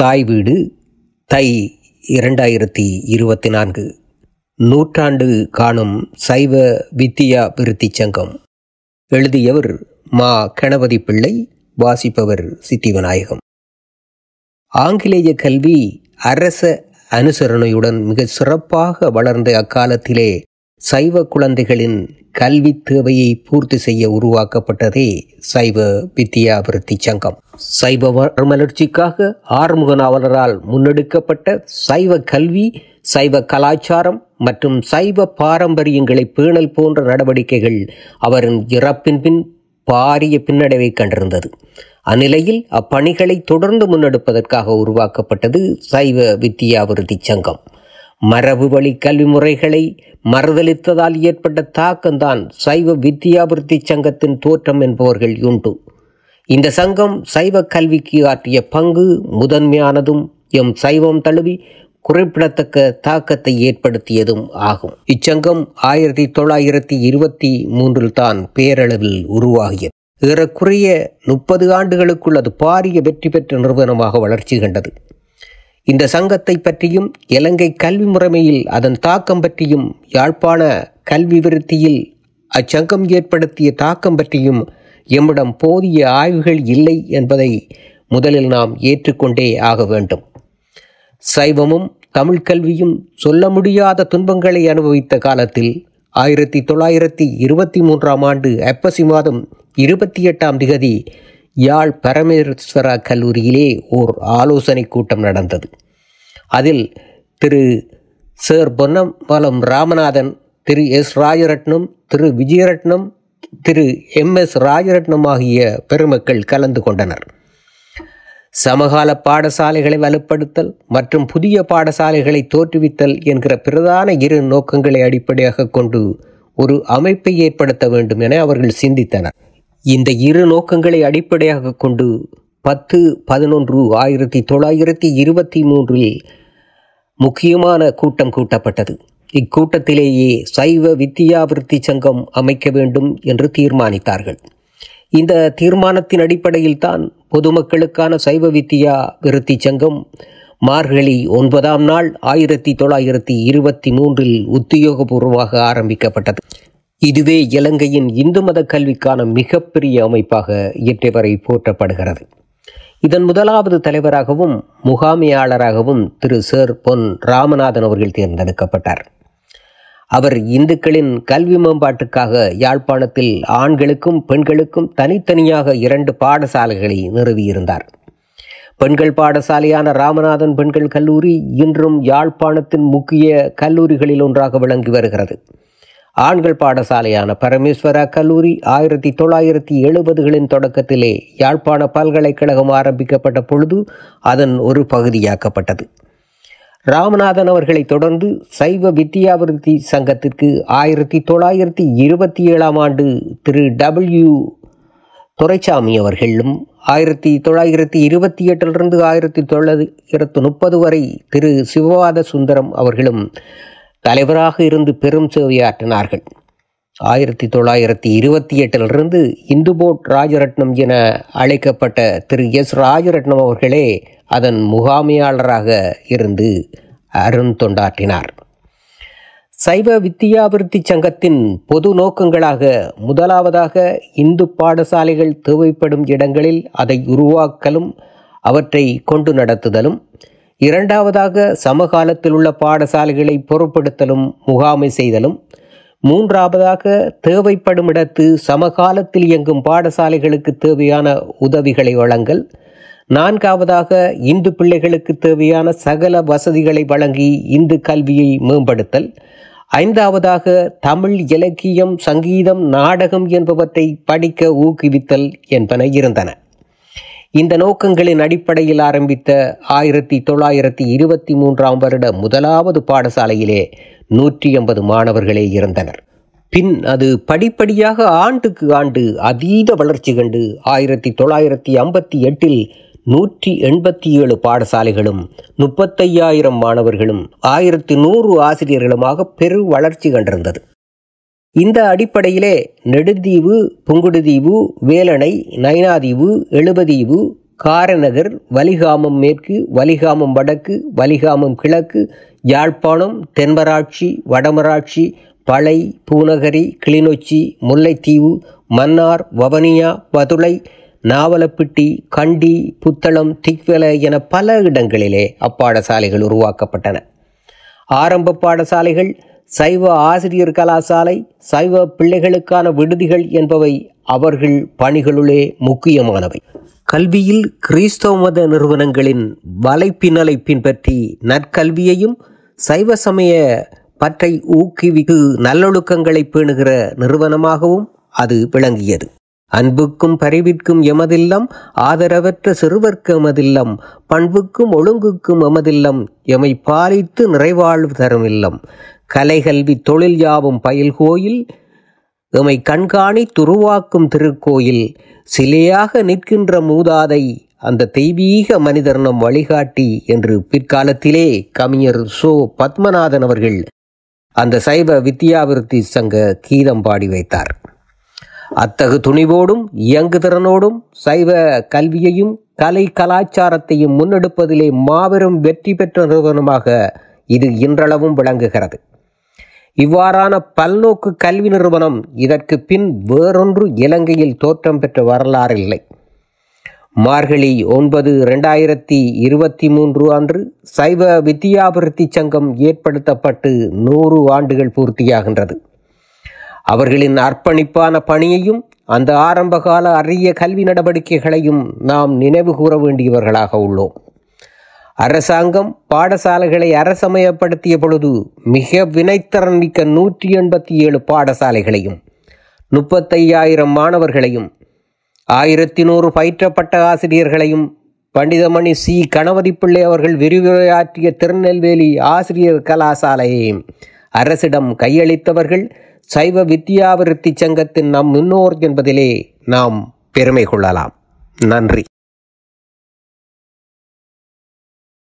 தாய் வீடு தை இரண்டாயிரத்தி இருபத்தி நான்கு நூற்றாண்டு காணும் சைவ வித்தியா விருத்தி சங்கம் எழுதியவர் மா கணபதி பிள்ளை வாசிப்பவர் சித்திவிநாயகம் ஆங்கிலேய கல்வி அரச அனுசரணையுடன் மிக சிறப்பாக வளர்ந்த அக்காலத்திலே சைவ குழந்தைகளின் கல்வி தேவையை பூர்த்தி செய்ய உருவாக்கப்பட்டதே சைவ வித்யாவிருத்தி சங்கம் சைவ மலர்ச்சிக்காக ஆறுமுக நாவலரால் முன்னெடுக்கப்பட்ட சைவ கல்வி சைவ கலாச்சாரம் மற்றும் சைவ பாரம்பரியங்களை பேணல் போன்ற நடவடிக்கைகள் அவரின் இறப்பின் பின் பாரிய பின்னடைவை கண்டிருந்தது அந்நிலையில் அப்பணிகளை தொடர்ந்து முன்னெடுப்பதற்காக உருவாக்கப்பட்டது சைவ வித்யாவிருத்தி சங்கம் மரபு வழி கல்வி முறைகளை மறுதளித்ததால் ஏற்பட்ட தாக்கம்தான் சைவ வித்யாபிருத்தி சங்கத்தின் தோற்றம் என்பவர்கள் உண்டு இந்த சங்கம் சைவ கல்விக்கு ஆற்றிய பங்கு முதன்மையானதும் எம் சைவம் தழுவி குறிப்பிடத்தக்க தாக்கத்தை ஏற்படுத்தியதும் ஆகும் இச்சங்கம் ஆயிரத்தி தொள்ளாயிரத்தி இருபத்தி மூன்றில் தான் பேரளவில் உருவாகியது ஏறக்குறைய முப்பது ஆண்டுகளுக்குள் அது பாரிய வெற்றி பெற்ற நிறுவனமாக வளர்ச்சி கண்டது இந்த சங்கத்தை பற்றியும் இலங்கை கல்வி முறைமையில் அதன் தாக்கம் பற்றியும் யாழ்ப்பாண கல்வி விருத்தியில் அச்சங்கம் ஏற்படுத்திய தாக்கம் பற்றியும் எம்மிடம் போதிய ஆய்வுகள் இல்லை என்பதை முதலில் நாம் ஏற்றுக்கொண்டே ஆக வேண்டும் சைவமும் தமிழ் கல்வியும் சொல்ல முடியாத துன்பங்களை அனுபவித்த காலத்தில் ஆயிரத்தி தொள்ளாயிரத்தி இருபத்தி மூன்றாம் ஆண்டு அப்பசி மாதம் இருபத்தி எட்டாம் திகதி யாழ் பரமேஸ்வரா கல்லூரியிலே ஓர் ஆலோசனை கூட்டம் நடந்தது அதில் திரு சேர் பொன்னம்பலம் ராமநாதன் திரு எஸ் ராஜரட்னம் திரு விஜயரட்னம் திரு எம் எஸ் ராஜரட்னம் ஆகிய பெருமக்கள் கலந்து கொண்டனர் சமகால பாடசாலைகளை வலுப்படுத்தல் மற்றும் புதிய பாடசாலைகளை தோற்றுவித்தல் என்கிற பிரதான இரு நோக்கங்களை அடிப்படையாக கொண்டு ஒரு அமைப்பை ஏற்படுத்த வேண்டும் என அவர்கள் சிந்தித்தனர் இந்த இரு நோக்கங்களை அடிப்படையாக கொண்டு பத்து பதினொன்று ஆயிரத்தி தொள்ளாயிரத்தி இருபத்தி மூன்றில் முக்கியமான கூட்டம் கூட்டப்பட்டது இக்கூட்டத்திலேயே சைவ வித்தியாவிருத்தி சங்கம் அமைக்க வேண்டும் என்று தீர்மானித்தார்கள் இந்த தீர்மானத்தின் அடிப்படையில் தான் பொதுமக்களுக்கான சைவ வித்தியா விருத்தி சங்கம் மார்கழி ஒன்பதாம் நாள் ஆயிரத்தி தொள்ளாயிரத்தி இருபத்தி மூன்றில் உத்தியோகபூர்வமாக ஆரம்பிக்கப்பட்டது இதுவே இலங்கையின் இந்து மத கல்விக்கான மிகப்பெரிய அமைப்பாக இயற்றவரை வரை போற்றப்படுகிறது இதன் முதலாவது தலைவராகவும் முகாமையாளராகவும் திரு சேர் பொன் ராமநாதன் அவர்கள் தேர்ந்தெடுக்கப்பட்டார் அவர் இந்துக்களின் கல்வி மேம்பாட்டுக்காக யாழ்ப்பாணத்தில் ஆண்களுக்கும் பெண்களுக்கும் தனித்தனியாக இரண்டு பாடசாலைகளை நிறுவியிருந்தார் பெண்கள் பாடசாலையான ராமநாதன் பெண்கள் கல்லூரி இன்றும் யாழ்ப்பாணத்தின் முக்கிய கல்லூரிகளில் ஒன்றாக விளங்கி வருகிறது ஆண்கள் பாடசாலையான பரமேஸ்வரா கல்லூரி ஆயிரத்தி தொள்ளாயிரத்தி எழுபதுகளின் தொடக்கத்திலே யாழ்ப்பாண பல்கலைக்கழகம் ஆரம்பிக்கப்பட்ட பொழுது அதன் ஒரு பகுதியாக்கப்பட்டது ராமநாதன் அவர்களை தொடர்ந்து சைவ வித்யாவிருத்தி சங்கத்திற்கு ஆயிரத்தி தொள்ளாயிரத்தி இருபத்தி ஏழாம் ஆண்டு திரு டபிள்யூ துரைசாமி அவர்களும் ஆயிரத்தி தொள்ளாயிரத்தி இருபத்தி எட்டிலிருந்து ஆயிரத்தி தொள்ளாயிரத்தி முப்பது வரை திரு சிவவாத சுந்தரம் அவர்களும் தலைவராக இருந்து பெரும் சேவையாற்றினார்கள் ஆயிரத்தி தொள்ளாயிரத்தி இருபத்தி எட்டிலிருந்து இந்துபோட் ராஜரட்னம் என அழைக்கப்பட்ட திரு எஸ் ராஜரட்னம் அவர்களே அதன் முகாமையாளராக இருந்து அருண் தொண்டாற்றினார் சைவ வித்தியாபிருத்தி சங்கத்தின் பொது நோக்கங்களாக முதலாவதாக இந்து பாடசாலைகள் தேவைப்படும் இடங்களில் அதை உருவாக்கலும் அவற்றை கொண்டு நடத்துதலும் இரண்டாவதாக சமகாலத்தில் உள்ள பாடசாலைகளை பொருட்படுத்தலும் முகாமை செய்தலும் மூன்றாவதாக தேவைப்படும் இடத்து சமகாலத்தில் இயங்கும் பாடசாலைகளுக்கு தேவையான உதவிகளை வழங்கல் நான்காவதாக இந்து பிள்ளைகளுக்கு தேவையான சகல வசதிகளை வழங்கி இந்து கல்வியை மேம்படுத்தல் ஐந்தாவதாக தமிழ் இலக்கியம் சங்கீதம் நாடகம் என்பவற்றை படிக்க ஊக்குவித்தல் என்பன இருந்தன இந்த நோக்கங்களின் அடிப்படையில் ஆரம்பித்த ஆயிரத்தி தொள்ளாயிரத்தி இருபத்தி மூன்றாம் வருட முதலாவது பாடசாலையிலே நூற்றி எண்பது மாணவர்களே இருந்தனர் பின் அது படிப்படியாக ஆண்டுக்கு ஆண்டு அதீத வளர்ச்சி கண்டு ஆயிரத்தி தொள்ளாயிரத்தி ஐம்பத்தி எட்டில் நூற்றி எண்பத்தி ஏழு பாடசாலைகளும் முப்பத்தையாயிரம் மாணவர்களும் ஆயிரத்தி நூறு ஆசிரியர்களுமாக பெரு வளர்ச்சி கண்டிருந்தது இந்த அடிப்படையிலே நெடுந்தீவு புங்குடுதீவு வேலணை நயனாதீவு எழுபதீவு காரநகர் வலிகாமம் மேற்கு வலிகாமம் வடக்கு வலிகாமம் கிழக்கு யாழ்ப்பாணம் தென்மராட்சி வடமராட்சி பழை பூநகரி கிளிநொச்சி முல்லைத்தீவு மன்னார் வவனியா பதுளை நாவலப்பிட்டி கண்டி புத்தளம் திக்வெல என பல இடங்களிலே அப்பாடசாலைகள் உருவாக்கப்பட்டன ஆரம்ப பாடசாலைகள் சைவ ஆசிரியர் கலாசாலை சைவ பிள்ளைகளுக்கான விடுதிகள் என்பவை அவர்கள் பணிகளுள்ளே முக்கியமானவை கல்வியில் கிறிஸ்தவ மத நிறுவனங்களின் வலைப்பின்னலை பின்பற்றி நற்கல்வியையும் சைவ சமய பற்றை ஊக்குவிக்கு நல்லொழுக்கங்களை பேணுகிற நிறுவனமாகவும் அது விளங்கியது அன்புக்கும் பரிவிற்கும் எமதில்லம் ஆதரவற்ற சிறுவர்க்கு எமதில்லம் பண்புக்கும் ஒழுங்குக்கும் எமதில்லம் எமை பாலித்து நிறைவாழ்வு தரும் இல்லம் கலைகல்வி தொழில் யாவும் பயில்கோயில் எமை கண்காணி துருவாக்கும் திருக்கோயில் சிலையாக நிற்கின்ற மூதாதை அந்த தெய்வீக மனிதர் நம் வழிகாட்டி என்று பிற்காலத்திலே கவிஞர் சோ பத்மநாதன் அவர்கள் அந்த சைவ வித்தியாவிருத்தி சங்க கீதம் பாடி வைத்தார் அத்தகு துணிவோடும் இயங்குதிறனோடும் சைவ கல்வியையும் கலை கலாச்சாரத்தையும் முன்னெடுப்பதிலே மாபெரும் வெற்றி பெற்ற நிறுவனமாக இது இன்றளவும் விளங்குகிறது இவ்வாறான பல்நோக்கு கல்வி நிறுவனம் இதற்கு பின் வேறொன்று இலங்கையில் தோற்றம் பெற்ற வரலாறு இல்லை மார்கழி ஒன்பது ரெண்டாயிரத்தி இருபத்தி மூன்று அன்று சைவ வித்யாபிருத்தி சங்கம் ஏற்படுத்தப்பட்டு நூறு ஆண்டுகள் பூர்த்தியாகின்றது அவர்களின் அர்ப்பணிப்பான பணியையும் அந்த ஆரம்பகால அரிய கல்வி நடவடிக்கைகளையும் நாம் நினைவு கூற வேண்டியவர்களாக உள்ளோம் அரசாங்கம் பாடசாலைகளை அரசமயப்படுத்திய பொழுது மிக வினைத்திறன் மிக்க நூற்றி எண்பத்தி ஏழு பாடசாலைகளையும் முப்பத்தையாயிரம் மாணவர்களையும் ஆயிரத்தி நூறு பயிற்றப்பட்ட ஆசிரியர்களையும் பண்டிதமணி சி கணபதி பிள்ளை அவர்கள் விரிவுரையாற்றிய திருநெல்வேலி ஆசிரியர் கலாசாலையையும் அரசிடம் கையளித்தவர்கள் சைவ வித்யாவிருத்தி சங்கத்தின் நம் முன்னோர் என்பதிலே நாம் பெருமை கொள்ளலாம் நன்றி